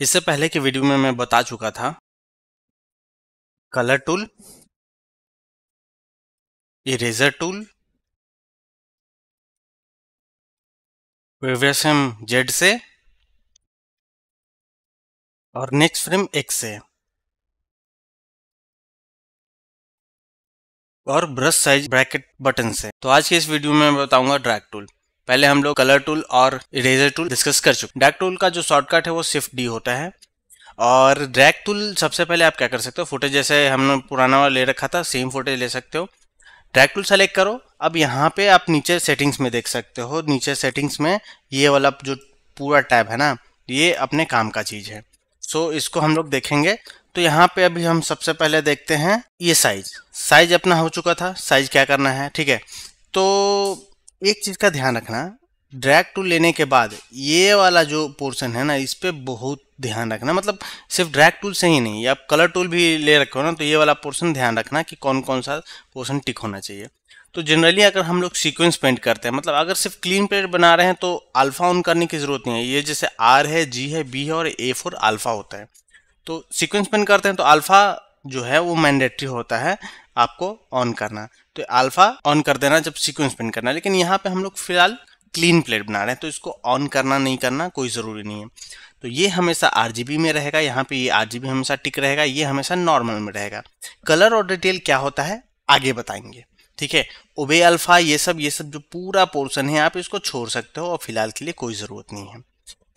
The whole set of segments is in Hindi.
इससे पहले के वीडियो में मैं बता चुका था colour tool eraser tool previous frame Z से और नेक्स्ट फ्रेम एक्स से और ब्रश साइज ब्रैकेट बटन से तो आज के इस वीडियो में मैं बताऊंगा ड्रैग टूल पहले हम लोग कलर टूल और इरेजर टूल डिस्कस कर चुके डैक टूल का जो शॉर्टकट है वो सिर्फ डी होता है और ड्रैग टूल सबसे पहले आप क्या कर सकते हो फुटेज जैसे हमने पुराना वाला ले रखा था सेम फुटेज ले सकते हो ड्रैग टूल सेलेक्ट करो अब यहाँ पे आप नीचे सेटिंग्स में देख सकते हो नीचे सेटिंग्स में ये वाला जो पूरा टैब है ना ये अपने काम का चीज़ है सो so, इसको हम लोग देखेंगे तो यहाँ पे अभी हम सबसे पहले देखते हैं ये साइज साइज अपना हो चुका था साइज क्या करना है ठीक है तो एक चीज़ का ध्यान रखना ड्रैग टू लेने के बाद ये वाला जो पोर्शन है ना इस पर बहुत ध्यान रखना मतलब सिर्फ ड्रैग टूल से ही नहीं आप कलर टूल भी ले रखे हो ना तो ये वाला पोर्शन ध्यान रखना कि कौन कौन सा पोर्शन टिक होना चाहिए तो जनरली अगर हम लोग सीक्वेंस पेंट करते हैं मतलब अगर सिर्फ क्लीन पेंट बना रहे हैं तो अल्फ़ा ऑन करने की ज़रूरत नहीं है ये जैसे आर है जी है बी है और ए फोर अल्फ़ा होता है तो सीक्वेंस पेंट करते हैं तो अल्फ़ा जो है वो मैंडेटरी होता है आपको ऑन करना तो अल्फा ऑन कर देना जब सीक्वेंस प्रिंट करना लेकिन यहाँ पे हम लोग फिलहाल क्लीन प्लेट बना रहे हैं तो इसको ऑन करना नहीं करना कोई ज़रूरी नहीं है तो ये हमेशा आर में रहेगा यहाँ पे ये आर हमेशा टिक रहेगा ये हमेशा नॉर्मल में रहेगा कलर और डिटेल क्या होता है आगे बताएंगे ठीक है ओबे अल्फा ये सब ये सब जो पूरा पोर्सन है आप इसको छोड़ सकते हो और फिलहाल के लिए कोई ज़रूरत नहीं है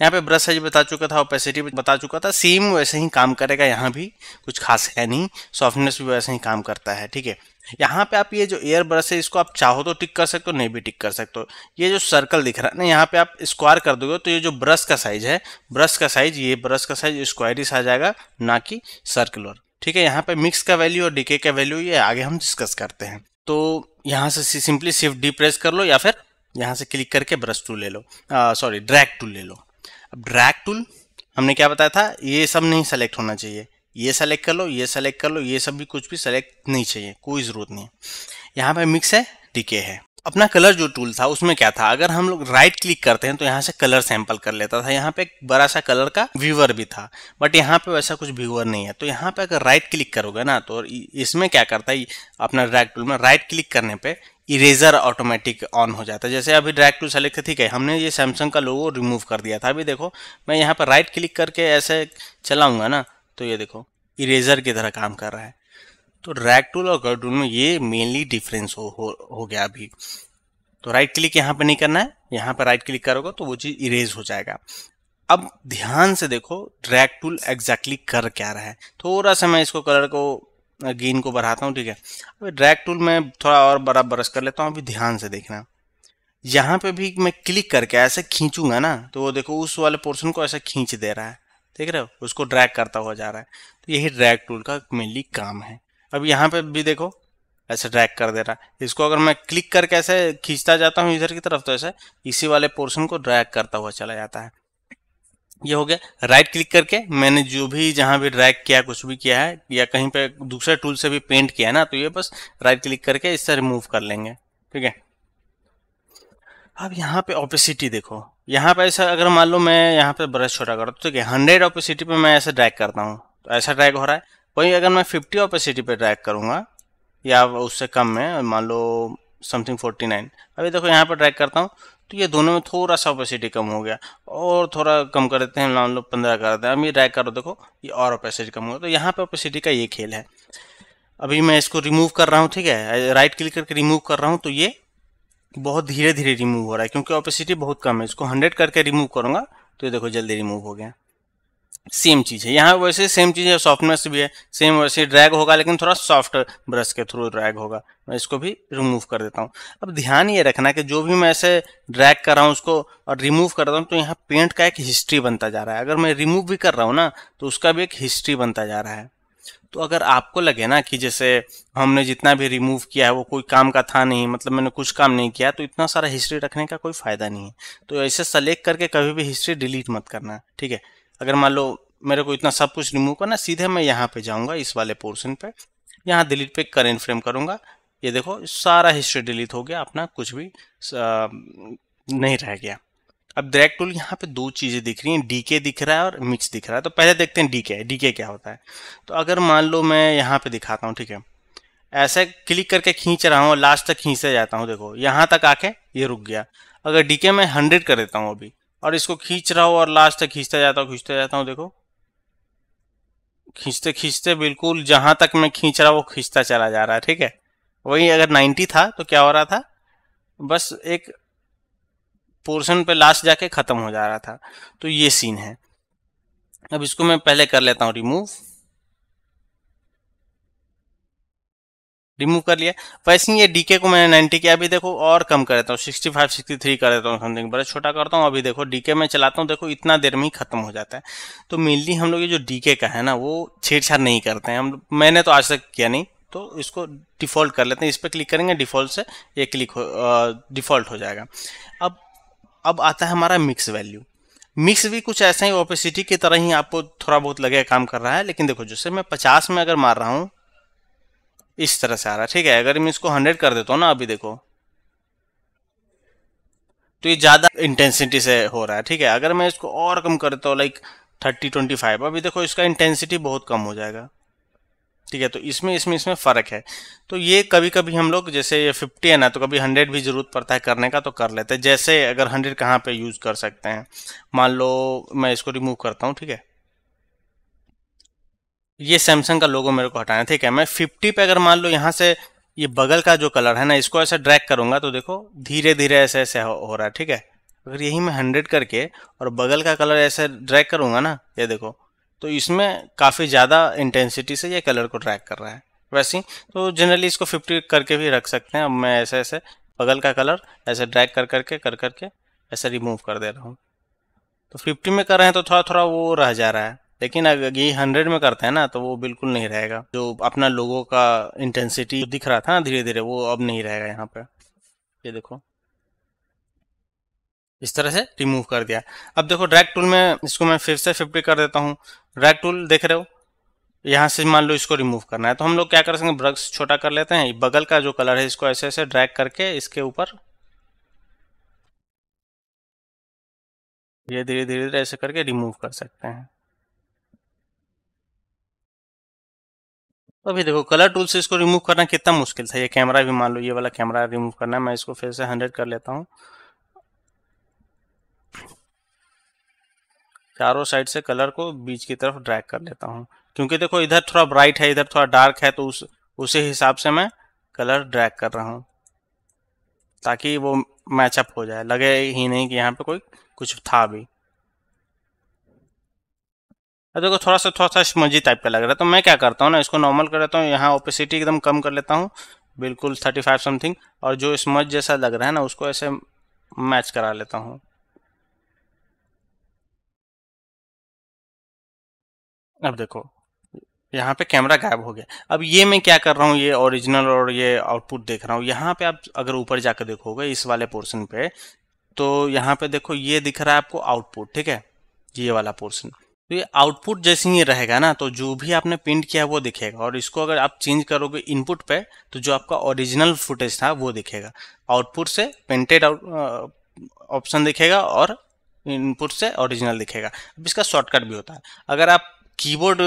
यहाँ पे ब्रश साइज बता चुका था ओपेसिटी बता चुका था सेम वैसे ही काम करेगा यहाँ भी कुछ खास है नहीं सॉफ्टनेस भी वैसे ही काम करता है ठीक है यहाँ पे आप ये जो एयर ब्रश है इसको आप चाहो तो टिक कर सकते हो नहीं भी टिक कर सकते हो ये जो सर्कल दिख रहा है ना यहाँ पे आप स्क्वायर कर दोगे तो ये जो ब्रश का साइज है ब्रश का साइज ये ब्रश का साइज स्क्वायरिस आ जाएगा ना कि सर्कुलर ठीक है यहाँ पे मिक्स का वैल्यू और डीके का वैल्यू ये आगे हम डिस्कस करते हैं तो यहाँ से सिंपली सिर्फ डी प्रेस कर लो या फिर यहाँ से क्लिक करके ब्रश टू ले लो सॉरी ड्रैग टू ले लो अब ड्रैग टूल हमने क्या बताया था ये सब नहीं सेलेक्ट होना चाहिए ये सेलेक्ट कर लो ये सेलेक्ट कर लो ये सब भी कुछ भी सेलेक्ट नहीं चाहिए कोई ज़रूरत नहीं यहाँ पर मिक्स है डीके है अपना कलर जो टूल था उसमें क्या था अगर हम लोग राइट क्लिक करते हैं तो यहाँ से कलर सैंपल कर लेता था यहाँ पे एक बड़ा सा कलर का व्यूअर भी था बट यहाँ पे वैसा कुछ व्यूअर नहीं है तो यहाँ पे अगर राइट क्लिक करोगे ना तो इसमें क्या करता है अपना ड्रैग टूल में राइट क्लिक करने पे इरेजर ऑटोमेटिक ऑन हो जाता है जैसे अभी ड्रैग टूल सेलेक्ट ठीक है हमने ये सैमसंग का लोगो रिमूव कर दिया था अभी देखो मैं यहाँ पर राइट क्लिक करके ऐसे चलाऊंगा ना तो ये देखो इरेजर की तरह काम कर रहा है तो ड्रैग टूल और कर्व टूल में ये मेनली डिफरेंस हो, हो, हो गया अभी तो राइट क्लिक यहाँ पर नहीं करना है यहाँ पर राइट क्लिक करोगे तो वो चीज़ इरेज हो जाएगा अब ध्यान से देखो ड्रैग टूल एग्जैक्टली कर क्या रहा है थोड़ा सा मैं इसको कलर को गेन को बढ़ाता हूँ ठीक है अब ड्रैग टूल में थोड़ा और बड़ा ब्रश कर लेता हूँ अभी ध्यान से देखना यहाँ पे भी मैं क्लिक करके ऐसे खींचूंगा ना तो वो देखो उस वाले पोर्शन को ऐसे खींच दे रहा है देख रहे हो उसको ड्रैग करता हुआ जा रहा है तो यही ड्रैग टूल का मेनली काम है अब यहाँ पे भी देखो ऐसे ड्रैग कर दे रहा है इसको अगर मैं क्लिक करके ऐसे खींचता जाता हूँ इधर की तरफ तो ऐसे इसी वाले पोर्शन को ड्रैग करता हुआ चला जाता है ये हो गया राइट क्लिक करके मैंने जो भी जहाँ भी ड्रैग किया कुछ भी किया है या कहीं पे दूसरे टूल से भी पेंट किया है ना तो ये बस राइट क्लिक करके इससे रिमूव कर लेंगे ठीक है अब यहाँ पे ऑपिसिटी देखो यहाँ पे ऐसा अगर मान लो मैं यहाँ पे ब्रश छोटा करता हूँ तो ठीक है हंड्रेड ऑपिसिटी पे मैं ऐसे ड्रैग करता हूँ तो ऐसा ड्रैग हो रहा है वहीं अगर मैं 50 ऑपेसिटी पे ट्रैक करूँगा या उससे कम में मान लो समथिंग 49 अभी देखो यहाँ पर ट्रैक करता हूँ तो ये दोनों में थोड़ा सा ओपेसिटी कम हो गया और थोड़ा कम कर देते हैं मान लो पंद्रह कर देते हैं अभी ट्रैक करो देखो ये और ओपेसिटी कम हो गया तो यहाँ पर ओपेसिटी का ये खेल है अभी मैं इसको रिमूव कर रहा हूँ ठीक है राइट क्लिक करके रिमूव कर रहा हूँ तो ये बहुत धीरे धीरे रिमूव हो रहा है क्योंकि ओपेसिटी बहुत कम है इसको हंड्रेड करके रिमूव करूँगा तो ये देखो जल्दी रिमूव हो गया सेम चीज़ है यहाँ वैसे सेम चीज़ है सॉफ्टनेस भी है सेम वैसे ड्रैग होगा लेकिन थोड़ा सॉफ्ट ब्रश के थ्रू ड्रैग होगा मैं इसको भी रिमूव कर देता हूँ अब ध्यान ये रखना कि जो भी मैं ऐसे ड्रैग कर रहा हूँ उसको और रिमूव कर रहा हूँ तो यहाँ पेंट का एक हिस्ट्री बनता जा रहा है अगर मैं रिमूव भी कर रहा हूँ ना तो उसका भी एक हिस्ट्री बनता जा रहा है तो अगर आपको लगे ना कि जैसे हमने जितना भी रिमूव किया है वो कोई काम का था नहीं मतलब मैंने कुछ काम नहीं किया तो इतना सारा हिस्ट्री रखने का कोई फ़ायदा नहीं है तो ऐसे सेलेक्ट करके कभी भी हिस्ट्री डिलीट मत करना ठीक है अगर मान लो मेरे को इतना सब कुछ रिमूव करना सीधे मैं यहाँ पे जाऊँगा इस वाले पोर्शन पे यहाँ डिलीट पे करेंट फ्रेम करूँगा ये देखो सारा हिस्ट्री डिलीट हो गया अपना कुछ भी नहीं रह गया अब डायरेक्ट टूल यहाँ पे दो चीज़ें दिख रही हैं डीके दिख रहा है और मिक्स दिख रहा है तो पहले देखते हैं डीके डीके क्या होता है तो अगर मान लो मैं यहाँ पे दिखाता हूँ ठीक है ऐसे क्लिक करके खींच रहा हूँ लास्ट तक खींचते जाता हूँ देखो यहाँ तक आके ये रुक गया अगर डीके मैं हंड्रेड कर देता हूँ अभी और इसको खींच रहा हूँ और लास्ट तक खींचता जाता हूँ खींचता जाता हूँ देखो खींचते खींचते बिल्कुल जहां तक मैं खींच रहा वो खींचता चला जा रहा है ठीक है वही अगर 90 था तो क्या हो रहा था बस एक पोर्शन पे लास्ट जाके ख़त्म हो जा रहा था तो ये सीन है अब इसको मैं पहले कर लेता हूँ रिमूव रिमूव कर लिया वैसे ही ये डीके को मैंने नाइन्टी किया अभी देखो और कम कर देता हूँ सिक्सटी फाइव सिक्सटी थ्री कर देता हूँ समथिंग बड़ा छोटा करता हूँ अभी देखो डीके में चलाता हूँ देखो इतना देर में ही खत्म हो जाता है तो मेनली हम लोग ये जो डीके का है ना वो छेड़छाड़ नहीं करते हैं हम मैंने तो आज तक किया नहीं तो इसको डिफ़ॉल्ट कर लेते हैं इस पर क्लिक करेंगे डिफ़ॉल्ट से ये क्लिक हो डिफ़ॉल्ट हो जाएगा अब अब आता है हमारा मिक्स वैल्यू मिक्स भी कुछ ऐसा ही ओपेसिटी की तरह ही आपको थोड़ा बहुत लगेगा काम कर रहा है लेकिन देखो जैसे मैं पचास में अगर मार रहा हूँ इस तरह से आ रहा है ठीक है अगर मैं इसको हंड्रेड कर देता हूँ ना अभी देखो तो ये ज़्यादा इंटेंसिटी से हो रहा है ठीक है अगर मैं इसको और कम करता हूँ लाइक थर्टी ट्वेंटी फाइव अभी देखो इसका इंटेंसिटी बहुत कम हो जाएगा ठीक है तो इसमें इसमें इसमें फ़र्क है तो ये कभी कभी हम लोग जैसे ये फिफ्टी है ना तो कभी हंड्रेड भी ज़रूरत पड़ता है करने का तो कर लेते हैं जैसे अगर हंड्रेड कहाँ पे यूज़ कर सकते हैं मान लो मैं इसको रिमूव करता हूँ ठीक है ये सैमसंग का लोगो मेरे को हटाना ठीक है मैं फिफ्टी पे अगर मान लो यहाँ से ये बगल का जो कलर है ना इसको ऐसे ड्रैक करूंगा तो देखो धीरे धीरे ऐसे ऐसे हो, हो रहा है ठीक है अगर यही मैं हंड्रेड करके और बगल का कलर ऐसे ड्रैक करूंगा ना ये देखो तो इसमें काफ़ी ज़्यादा इंटेंसिटी से ये कलर को ड्रैक कर रहा है वैसे ही तो जनरली इसको फिफ्टी करके भी रख सकते हैं अब मैं ऐसे ऐसे बगल का कलर ऐसे ड्रैक कर करके कर करके ऐसे रिमूव कर दे रहा हूँ तो फिफ्टी में कर रहे हैं तो थोड़ा थोड़ा वो रह जा रहा है लेकिन अगर ये हंड्रेड में करते हैं ना तो वो बिल्कुल नहीं रहेगा जो अपना लोगों का इंटेंसिटी दिख रहा था ना धीरे धीरे वो अब नहीं रहेगा यहाँ पे ये देखो इस तरह से रिमूव कर दिया अब देखो ड्रैग टूल में इसको मैं फिर से फिफ्टी कर देता हूँ ड्रैग टूल देख रहे हो यहाँ से मान लो इसको रिमूव करना है तो हम लोग क्या कर हैं ब्रग्स छोटा कर लेते हैं बगल का जो कलर है इसको ऐसे ऐसे ड्रैग करके इसके ऊपर ये धीरे धीरे धीरे ऐसे करके रिमूव कर सकते हैं तो अभी देखो कलर टूल से इसको रिमूव करना कितना मुश्किल था ये कैमरा भी मान लो ये वाला कैमरा रिमूव करना मैं इसको फिर से हंड्रेड कर लेता हूँ चारों साइड से कलर को बीच की तरफ ड्रैग कर लेता हूँ क्योंकि देखो इधर थोड़ा ब्राइट है इधर थोड़ा डार्क है तो उस उसी हिसाब से मैं कलर ड्रैग कर रहा हूँ ताकि वो मैचअप हो जाए लगे ही नहीं कि यहाँ पे कोई कुछ था भी अब देखो थोड़ा सा थोड़ा सा स्मजी टाइप का लग रहा है तो मैं क्या करता हूँ ना इसको नॉर्मल कर लेता हूँ यहाँ ओपेसिटी एकदम कम कर लेता हूँ बिल्कुल थर्टी फाइव समथिंग और जो स्मज जैसा लग रहा है ना उसको ऐसे मैच करा लेता हूँ अब देखो यहाँ पे कैमरा गायब हो गया अब ये मैं क्या कर रहा हूँ ये ओरिजिनल और ये आउटपुट देख रहा हूँ यहाँ पे आप अगर ऊपर जाकर देखोगे इस वाले पोर्शन पे तो यहाँ पे देखो ये दिख रहा है आपको आउटपुट ठीक है ये वाला पोर्शन तो ये आउटपुट जैसे ही रहेगा ना तो जो भी आपने प्रिंट किया वो दिखेगा और इसको अगर आप चेंज करोगे इनपुट पे तो जो आपका ओरिजिनल फुटेज था वो दिखेगा आउटपुट से प्रिंटेड ऑप्शन दिखेगा और इनपुट से ओरिजिनल दिखेगा अब इसका शॉर्टकट भी होता है अगर आप कीबोर्ड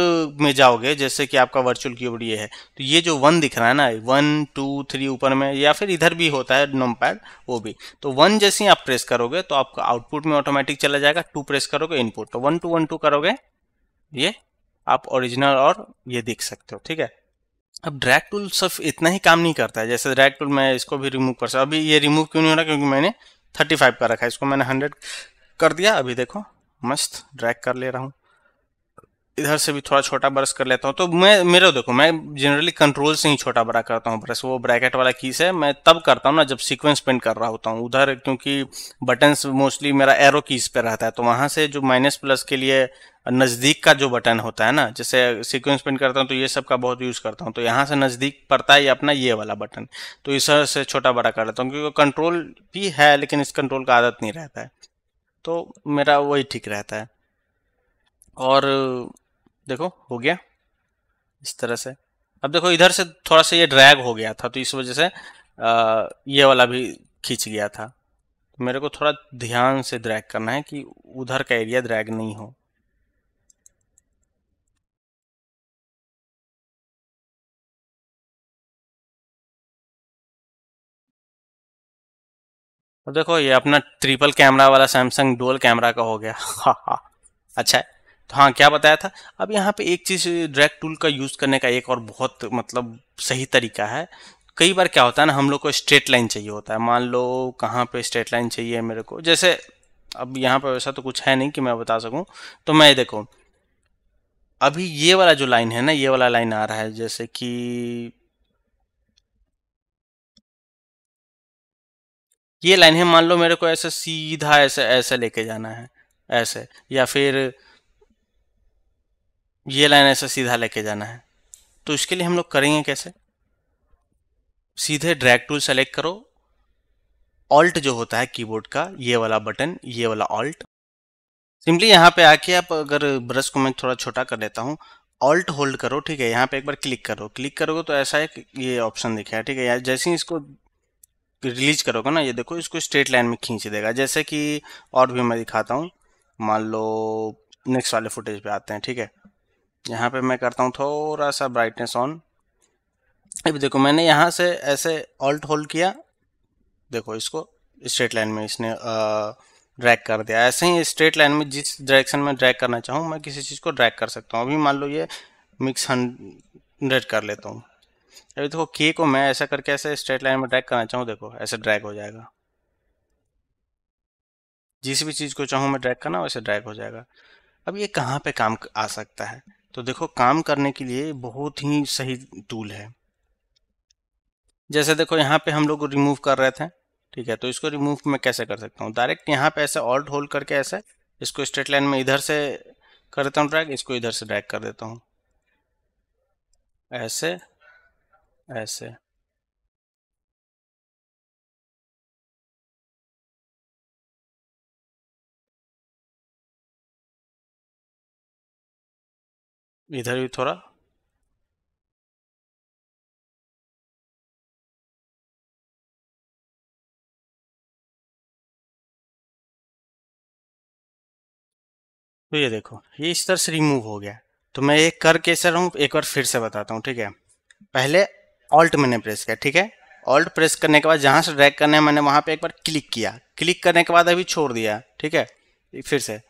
में जाओगे जैसे कि आपका वर्चुअल कीबोर्ड ये है तो ये जो वन दिख रहा है ना वन टू थ्री ऊपर में या फिर इधर भी होता है नोम पैड वो भी तो वन जैसे ही आप प्रेस करोगे तो आपका आउटपुट में ऑटोमेटिक चला जाएगा टू प्रेस करोगे इनपुट तो वन टू वन टू करोगे ये आप ओरिजिनल और ये देख सकते हो ठीक है अब ड्रैग टूल सिर्फ इतना ही काम नहीं करता है जैसे ड्रैग टूल मैं इसको भी रिमूव कर सकता अभी ये रिमूव क्यों नहीं हो रहा क्योंकि मैंने फाइव का रखा है इसको मैंने हंड्रेड कर दिया अभी देखो मस्त ड्रैग कर ले रहा हूँ इधर से भी थोड़ा छोटा ब्रश कर लेता हूँ तो मैं मेरा देखो मैं जनरली कंट्रोल से ही छोटा बड़ा करता हूँ ब्रश वो ब्रैकेट वाला कीस है मैं तब करता हूँ ना जब सीक्वेंस पेंट कर रहा होता हूँ उधर क्योंकि बटन्स मोस्टली मेरा एरो कीस पे रहता है तो वहाँ से जो माइनस प्लस के लिए नज़दीक का जो बटन होता है ना जैसे सीक्वेंस पेंट करता हूँ तो ये सब का बहुत यूज़ करता हूँ तो यहाँ से नज़दीक पड़ता है ये अपना ये वाला बटन तो इस से छोटा बड़ा कर लेता हूँ क्योंकि कंट्रोल भी है लेकिन इस कंट्रोल का आदत नहीं रहता है तो मेरा वही ठीक रहता है और देखो हो गया इस तरह से अब देखो इधर से थोड़ा सा ये ड्रैग हो गया था तो इस वजह से ये वाला भी खींच गया था तो मेरे को थोड़ा ध्यान से ड्रैग करना है कि उधर का एरिया ड्रैग नहीं हो अब देखो ये अपना ट्रिपल कैमरा वाला सैमसंग डोल कैमरा का हो गया अच्छा है तो हाँ क्या बताया था अब यहाँ पे एक चीज़ ड्रैग टूल का यूज़ करने का एक और बहुत मतलब सही तरीका है कई बार क्या होता है ना हम लोग को स्ट्रेट लाइन चाहिए होता है मान लो कहाँ पे स्ट्रेट लाइन चाहिए मेरे को जैसे अब यहाँ पर वैसा तो कुछ है नहीं कि मैं बता सकूँ तो मैं देखो अभी ये वाला जो लाइन है ना ये वाला लाइन आ रहा है जैसे कि ये लाइन है मान लो मेरे को ऐसे सीधा ऐसे ऐसे लेके जाना है ऐसे या फिर ये लाइन ऐसा सीधा लेके जाना है तो इसके लिए हम लोग करेंगे कैसे सीधे ड्रैग टूल सेलेक्ट करो ऑल्ट जो होता है कीबोर्ड का ये वाला बटन ये वाला ऑल्ट सिंपली यहाँ पे आके आप अगर ब्रश को मैं थोड़ा छोटा कर लेता हूँ ऑल्ट होल्ड करो ठीक है यहाँ पे एक बार क्लिक करो क्लिक करोगे तो ऐसा एक ये ऑप्शन दिखेगा ठीक है यार जैसे ही इसको रिलीज करोगे ना ये देखो इसको स्ट्रेट लाइन में खींच देगा जैसे कि और भी मैं दिखाता हूँ मान लो नेक्स्ट वाले फुटेज पे आते हैं ठीक है यहाँ पे मैं करता हूँ थोड़ा सा ब्राइटनेस ऑन अब देखो मैंने यहाँ से ऐसे ऑल्ट होल्ड किया देखो इसको स्ट्रेट लाइन में इसने ड्रैग कर दिया ऐसे ही स्ट्रेट लाइन में जिस डायरेक्शन में ड्रैग करना चाहूँ मैं किसी चीज़ को ड्रैग कर सकता हूँ अभी मान लो ये मिक्स हंड्रेड कर लेता हूँ अभी देखो के को मैं ऐसा करके ऐसे स्ट्रेट लाइन में ड्रैग करना चाहूँ देखो ऐसे ड्रैग हो जाएगा जिस भी चीज़ को चाहूँ मैं ड्रैग करना वैसे ड्रैग हो जाएगा अब ये कहाँ पे काम आ सकता है तो देखो काम करने के लिए बहुत ही सही टूल है जैसे देखो यहाँ पे हम लोग रिमूव कर रहे थे ठीक है तो इसको रिमूव मैं कैसे कर सकता हूँ डायरेक्ट यहाँ पे ऐसे ऑल्ट होल्ड करके ऐसे इसको स्ट्रेट लाइन में इधर से कर देता हूँ ड्रैग इसको इधर से ड्रैग कर देता हूँ ऐसे ऐसे इधर भी थोड़ा तो ये देखो ये इस तरह से रिमूव हो गया तो मैं ये कर कैसे रहा हूं एक बार फिर से बताता हूँ ठीक है पहले ऑल्ट मैंने प्रेस किया ठीक है ऑल्ट प्रेस करने के बाद जहां से ड्रैग करना है मैंने वहां पे एक बार क्लिक किया क्लिक करने के बाद अभी छोड़ दिया ठीक है फिर से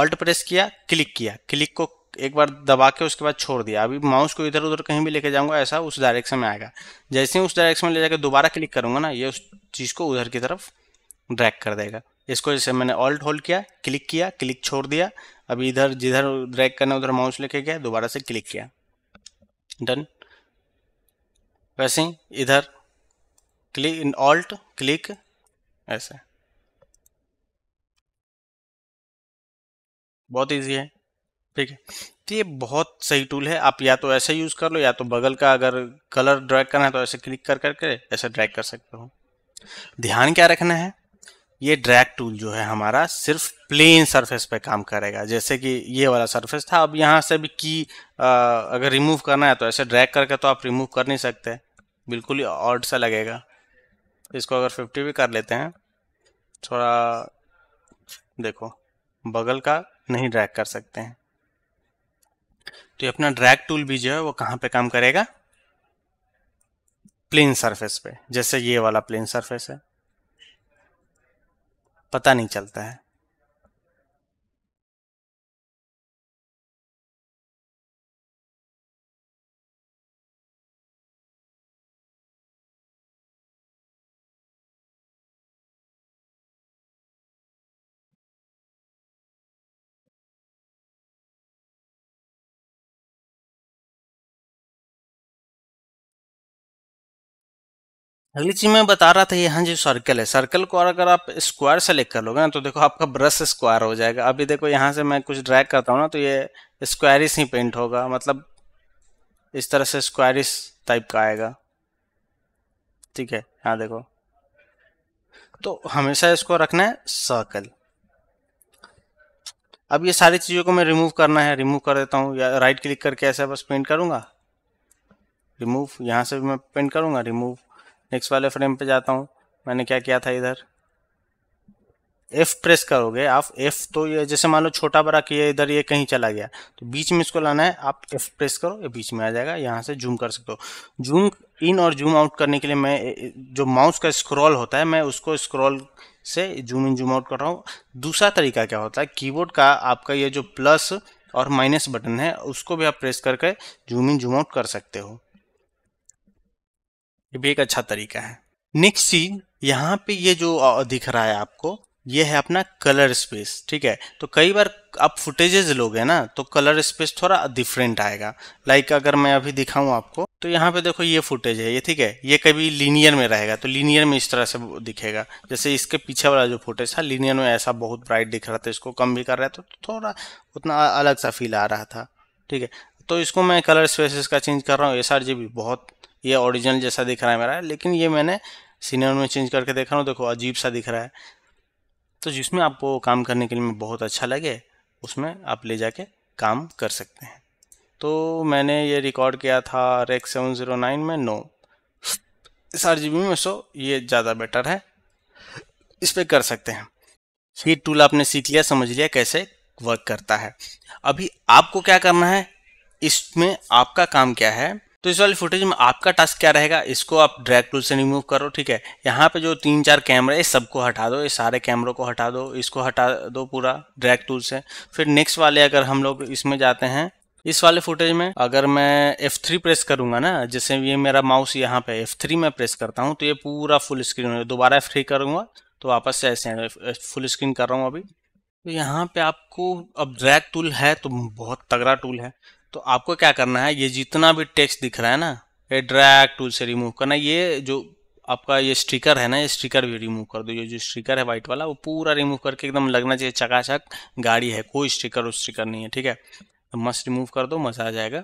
ऑल्ट प्रेस किया क्लिक किया क्लिक को एक बार दबा के उसके बाद छोड़ दिया अभी माउस को इधर उधर कहीं भी लेके जाऊंगा ऐसा उस डायरेक्शन में आएगा जैसे ही उस डायरेक्शन में ले जाकर दोबारा क्लिक करूंगा ना ये उस चीज़ को उधर की तरफ ड्रैग कर देगा इसको जैसे मैंने ऑल्ट होल्ड किया क्लिक किया क्लिक छोड़ दिया अभी इधर जिधर ड्रैग करना उधर माउस लेके गया दोबारा से क्लिक किया डन वैसे ही इधर क्लिक इन ऑल्ट क्लिक ऐसे बहुत इजी है ठीक है तो ये बहुत सही टूल है आप या तो ऐसे यूज़ कर लो या तो बगल का अगर कलर ड्रैग करना है तो ऐसे क्लिक कर करके ऐसे ड्रैग कर सकते हो ध्यान क्या रखना है ये ड्रैग टूल जो है हमारा सिर्फ प्लेन सरफेस पे काम करेगा जैसे कि ये वाला सरफेस था अब यहाँ से भी की आ, अगर रिमूव करना है तो ऐसे ड्रैग करके तो आप रिमूव कर नहीं सकते बिल्कुल ही ऑर्ड सा लगेगा इसको अगर फिफ्टी भी कर लेते हैं थोड़ा देखो बगल का नहीं ड्रैग कर सकते हैं तो ये अपना ड्रैग टूल भी जो है वो कहाँ पे काम करेगा प्लेन सरफेस पे जैसे ये वाला प्लेन सरफेस है पता नहीं चलता है अगली चीज मैं बता रहा था ये हाँ जो सर्कल है सर्कल को अगर आप स्क्वायर सेलेक्ट कर लोगे ना तो देखो आपका ब्रश स्क्वायर हो जाएगा अभी देखो यहाँ से मैं कुछ ड्रैग करता हूँ ना तो ये स्क्वायरिस ही पेंट होगा मतलब इस तरह से स्क्वायरिस टाइप का आएगा ठीक है यहाँ देखो तो हमेशा इसको रखना है सर्कल अब ये सारी चीज़ों को मैं रिमूव करना है रिमूव कर देता हूँ या राइट क्लिक करके ऐसा बस पेंट करूँगा रिमूव यहाँ से भी मैं पेंट करूँगा रिमूव नेक्स्ट वाले फ्रेम पे जाता हूँ मैंने क्या किया था इधर एफ प्रेस करोगे आप एफ तो ये जैसे मान लो छोटा बड़ा किया इधर ये कहीं चला गया तो बीच में इसको लाना है आप एफ प्रेस करो ये बीच में आ जाएगा यहाँ से जूम कर सकते हो जूम इन और जूम आउट करने के लिए मैं जो माउस का स्क्रॉल होता है मैं उसको स्क्रॉल से जूम इन जूम आउट कर रहा हूँ दूसरा तरीका क्या होता है कीबोर्ड का आपका ये जो प्लस और माइनस बटन है उसको भी आप प्रेस करके जूम इन जूम आउट कर सकते हो ये भी एक अच्छा तरीका है नेक्स्ट चीज यहाँ पे ये जो दिख रहा है आपको ये है अपना कलर स्पेस ठीक है तो कई बार आप फुटेजेज लोगे ना तो कलर स्पेस थोड़ा डिफरेंट आएगा लाइक like अगर मैं अभी दिखाऊं आपको तो यहाँ पे देखो ये फुटेज है ये ठीक है ये कभी लीनियर में रहेगा तो लीनियर में इस तरह से दिखेगा जैसे इसके पीछे वाला जो फुटेज था लीनियर में ऐसा बहुत ब्राइट दिख रहा था इसको कम भी कर रहा था तो थोड़ा उतना अलग सा फील आ रहा था ठीक है तो इसको मैं कलर स्पेसिस का चेंज कर रहा हूँ एस बहुत ये ओरिजिनल जैसा दिख रहा है मेरा लेकिन ये मैंने सीनियर में चेंज करके देखा ना देखो अजीब सा दिख रहा है तो जिसमें आपको काम करने के लिए बहुत अच्छा लगे उसमें आप ले जाके काम कर सकते हैं तो मैंने ये रिकॉर्ड किया था रेक सेवन ज़ीरो नाइन में नो इस आर जी बी में सो ये ज़्यादा बेटर है इस पर कर सकते हैं ये टूल आपने सीख लिया समझ लिया कैसे वर्क करता है अभी आपको क्या करना है इसमें आपका काम क्या है तो इस वाली फुटेज में आपका टास्क क्या रहेगा इसको आप ड्रैग टूल से रिमूव करो ठीक है यहाँ पे जो तीन चार कैमरे है सबको हटा दो ये सारे कैमरों को हटा दो इसको हटा दो पूरा ड्रैग टूल से फिर नेक्स्ट वाले अगर हम लोग इसमें जाते हैं इस वाले फुटेज में अगर मैं F3 प्रेस करूंगा ना जैसे ये मेरा माउस यहाँ पे F3 में प्रेस करता हूँ तो ये पूरा फुल स्क्रीन हो दोबारा F3 करूंगा तो वापस से ऐसे फुल स्क्रीन कर रहा हूँ अभी तो यहाँ पे आपको अब ड्रैग टूल है तो बहुत तगड़ा टूल है तो आपको क्या करना है ये जितना भी टेक्स्ट दिख रहा है ना ये ड्रैग टूल से रिमूव करना ये जो आपका ये स्टिकर है ना ये स्टिकर भी रिमूव कर दो ये जो स्टिकर है वाइट वाला वो पूरा रिमूव करके एकदम लगना चाहिए चकाचक गाड़ी है कोई स्टिकर उस स्टिकर नहीं है ठीक है तो मस्त रिमूव कर दो मज़ा आ जाएगा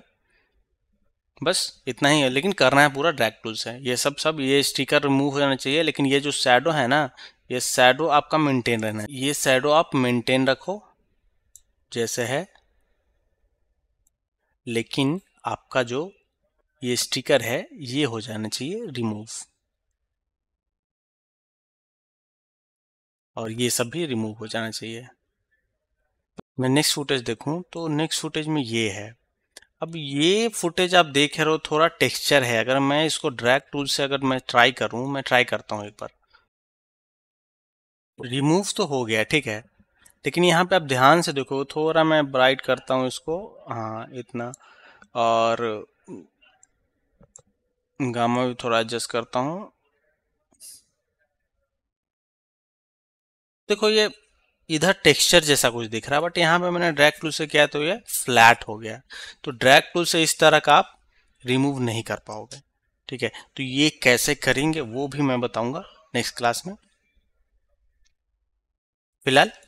बस इतना ही है लेकिन करना है पूरा ड्रैग टूल से ये सब सब ये स्टिकर रिमूव हो जाना चाहिए लेकिन ये जो सैडो है ना ये सैडो आपका मेंटेन रहना है ये सैडो आप मेंटेन रखो जैसे है लेकिन आपका जो ये स्टिकर है ये हो जाना चाहिए रिमूव और ये सब भी रिमूव हो जाना चाहिए मैं नेक्स्ट फुटेज देखूं तो नेक्स्ट फुटेज में ये है अब ये फुटेज आप देख रहे हो थोड़ा टेक्सचर है अगर मैं इसको ड्रैग टूल से अगर मैं ट्राई करूं मैं ट्राई करता हूं एक बार रिमूव तो हो गया ठीक है लेकिन यहाँ पे आप ध्यान से देखो थोड़ा मैं ब्राइट करता हूँ इसको हाँ इतना और गामा भी थोड़ा एडजस्ट करता हूँ देखो ये इधर टेक्सचर जैसा कुछ दिख रहा है बट यहाँ पे मैंने ड्रैग टूल से किया तो ये फ्लैट हो गया तो ड्रैग टूल से इस तरह का आप रिमूव नहीं कर पाओगे ठीक है तो ये कैसे करेंगे वो भी मैं बताऊंगा नेक्स्ट क्लास में फिलहाल